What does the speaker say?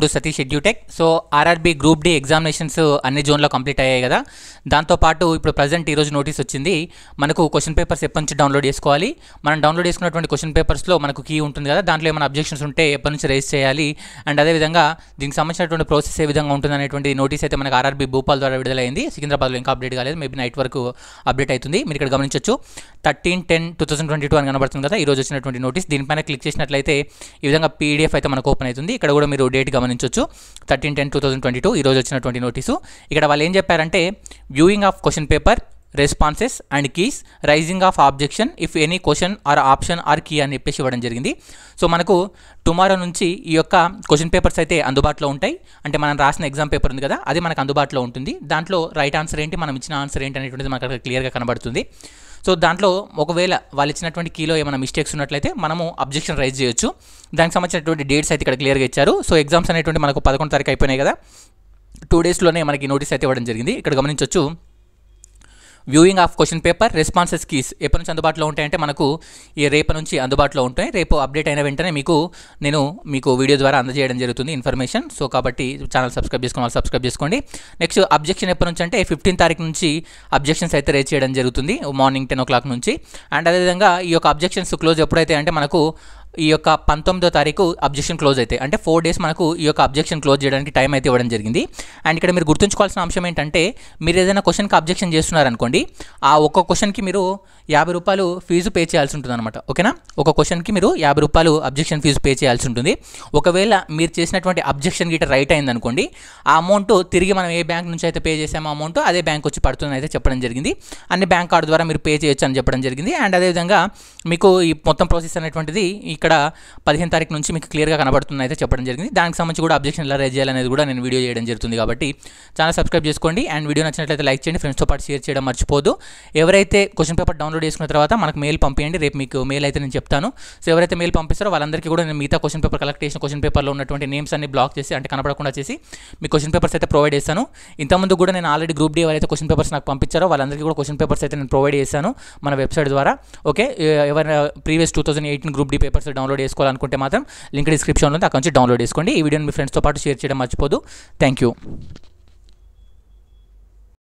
welcome to Satish edutech so RRB group D examinations అన్ని జోన్లో complete అయ్యాయి కదా దాంతోపాటు ఇప్పుడు ప్రజెంట్ ఈరోజు నోటీస్ వచ్చింది మనకు క్వశ్చన్ పేపర్స్ ఎప్పటి నుంచి డౌన్లోడ్ చేసుకోవాలి మనం డౌన్లోడ్ చేసుకున్నటువంటి క్వశ్చన్ పేపర్స్లో మనకు కీ ఉంటుంది కదా దాంట్లో ఏమైనా అబ్జెక్షన్స్ ఉంటే ఎప్పటి నుంచి రేస్ చేయాలి అండ్ అదేవిధంగా దీనికి సంబంధించినటువంటి ప్రాసెస్ ఏ విధంగా ఉంటుంది అనేటువంటి నోటీస్ అయితే మనకు ఆర్ఆర్బీ భూపాల్ ద్వారా విడుదలైంది సికింద్రాబాద్లో ఇంకా అప్డేట్ కాలేదు మేబీ నైట్ వరకు అప్డేట్ అవుతుంది మీరు ఇక్కడ గమనించవచ్చు thirteen ten two thousand twenty two అని కనబడుతుంది కదా ఈరోజు వచ్చినటువంటి నోటీస్ దీనిపైన క్లిక్ చేసినట్లయితే ఈ విధంగా పీడిఎఫ్ అయితే మనకు ఓపెన్ అవుతుంది ఇక్కడ కూడా మీరు డేట్ గమనించారు గమనించవచ్చు thirteen ten two thousand twenty two ఈరోజు వచ్చినటువంటి నోటీసు ఇక్కడ వాళ్ళు ఏం చెప్పారంటే viewing of question paper responses and keys raising of objection if any question or option or key అని చెప్పేసి ఇవ్వడం జరిగింది సో మనకు టుమారో నుంచి ఈ యొక్క క్వశ్చన్ పేపర్స్ అయితే అందుబాటులో ఉంటాయి అంటే మనం రాసిన ఎగ్జామ్ పేపర్ ఉంది కదా అది మనకు అందుబాటులో ఉంటుంది దాంట్లో రైట్ ఆన్సర్ ఏంటి మనం ఇచ్చిన ఆన్సర్ ఏంటి అనేటువంటిది మనకు అక్కడ క్లియర్గా కనబడుతుంది సో దాంట్లో ఒకవేళ వాళ్ళు ఇచ్చినటువంటి కీలో ఏమైనా మిస్టేక్స్ ఉన్నట్లయితే మనము అబ్జెక్షన్ రైజ్ చేయొచ్చు దానికి సంబంధించినటువంటి డేట్స్ అయితే ఇక్కడ క్లియర్గా ఇచ్చారు సో ఎగ్జామ్స్ అనేటువంటి మనకు పదకొండు తారీఖు అయిపోయినాయి కదా టూ డేస్లోనే మనకి నోటీస్ అయితే ఇవ్వడం జరిగింది ఇక్కడ గమనించవచ్చు viewing of question paper responses keys ఎప్పటి నుంచి అందుబాటులో ఉంటాయంటే మనకు ఈ రేపు నుంచి అందుబాటులో ఉంటాయి రేపు అప్డేట్ అయిన వెంటనే మీకు నేను మీకు వీడియో ద్వారా అందజేయడం జరుగుతుంది ఇన్ఫర్మేషన్ సో కాబట్టి ఛానల్ సబ్స్క్రైబ్ చేసుకోవాలి సబ్స్క్రైబ్ చేసుకోండి నెక్స్ట్ అబ్జెక్షన్ ఎప్పటి నుంచి అంటే ఫిఫ్టీన్ తారీఖు నుంచి అబ్జెక్షన్స్ అయితే రేజ్ చేయడం జరుగుతుంది మార్నింగ్ టెన్ ఓ క్లాక్ నుంచి అండ్ అదేవిధంగా ఈ యొక్క అబ్జెక్షన్స్ క్లోజ్ ఎప్పుడైతే అంటే మనకు ఈ యొక్క పంతొమ్మిదో తారీఖు అబ్జెక్షన్ క్లోజ్ అయితే అంటే ఫోర్ డేస్ మనకు ఈ యొక్క అబ్జెక్షన్ క్లోజ్ చేయడానికి టైం అయితే ఇవ్వడం జరిగింది అండ్ ఇక్కడ మీరు గుర్తుంచుకోవాల్సిన అంశం ఏంటంటే మీరు ఏదైనా క్వశ్చన్కి అబ్జెక్షన్ చేస్తున్నారనుకోండి ఆ ఒక్క క్వశ్చన్కి మీరు యాభై రూపాయలు ఫీజు పే చేయాల్సి ఉంటుంది అనమాట ఓకేనా ఒక క్వశ్చన్కి మీరు యాభై రూపాయలు అబ్జెక్షన్ ఫీజు పే చేయాల్సి ఉంటుంది ఒకవేళ మీరు చేసినటువంటి అబ్జెక్షన్ గిట రైట్ అయిందనుకోండి ఆ అమౌంట్ తిరిగి మనం ఏ బ్యాంక్ నుంచి అయితే పే చేసామో అమౌంట్ అదే బ్యాంక్ వచ్చి పడుతుందని అయితే చెప్పడం జరిగింది అన్ని బ్యాంక్ కార్డు ద్వారా మీరు పే చేయొచ్చు అని చెప్పడం జరిగింది అండ్ అదేవిధంగా మీకు ఈ మొత్తం ప్రాసెస్ అనేటువంటిది ఇక్కడ ఇక్కడ పదిహేను తారీఖు నుంచి మీకు క్లియర్గా కనబడుతుంది అయితే చెప్పడం జరిగింది దానికి సంబంధించి కూడా అబ్జెక్షన్ ఎలా రేజ్ చేయాలనేది కూడా నేను వీడియో చేయడం జరుగుతుంది కాబట్టి ఛానల్ సబ్స్క్రైబ్ చేసుకోండి అండ్ వీడియో నచ్చినట్లయితే లైక్ చేయండి ఫ్రెండ్స్తో పాటు షేర్ చేయడం మర్చిపోదు ఎవరైతే క్వశ్చన్ పేపర్ డౌన్లోడ్ చేసుకున్న తర్వాత మనకు మెయిల్ పంపించండి రేపు మీకు మెయిల్ అయితే నేను చెప్తాను సో ఎవరైతే మెయిల్ పంపిస్తారో వాళ్ళందరికీ కూడా నేను మిగతా క్వశ్చన్ పేపర్ కలెక్ట్ చేసిన క్వశ్చన్ పేపర్లో ఉన్నటువంటి నేమ్స్ అన్ని బ్లాక్ చేసి అంటే కనపడకుండా చేసి మీ క్వశ్చన్ పేపర్స్ అయితే ప్రొవైడ్ చేస్తాను ఇంతకుముందు కూడా నేను ఆల్రెడీ గ్రూప్ డి ఎవరైతే క్వశ్చన్ పేపర్స్ నాకు పంపించారో వాళ్ళందరికీ కూడా క్వశ్చన్ పేపర్స్ అయితే నేను ప్రొవైడ్ చేశాను మన వెబ్సైట్ ద్వారా ఓకే ఎవరైనా previous two thousand eighteen group D papers download చేసుకోవాలనుకుంటే మాత్రం లింక్ డిస్క్రిప్షన్లో ఉంది అక్కడ నుంచి డౌన్లోడ్ చేసుకోండి ఈ వీడియోని మీ ఫ్రెండ్స్తో పాటు షేర్ చేయడం మర్చిపోదు థ్యాంక్ యూ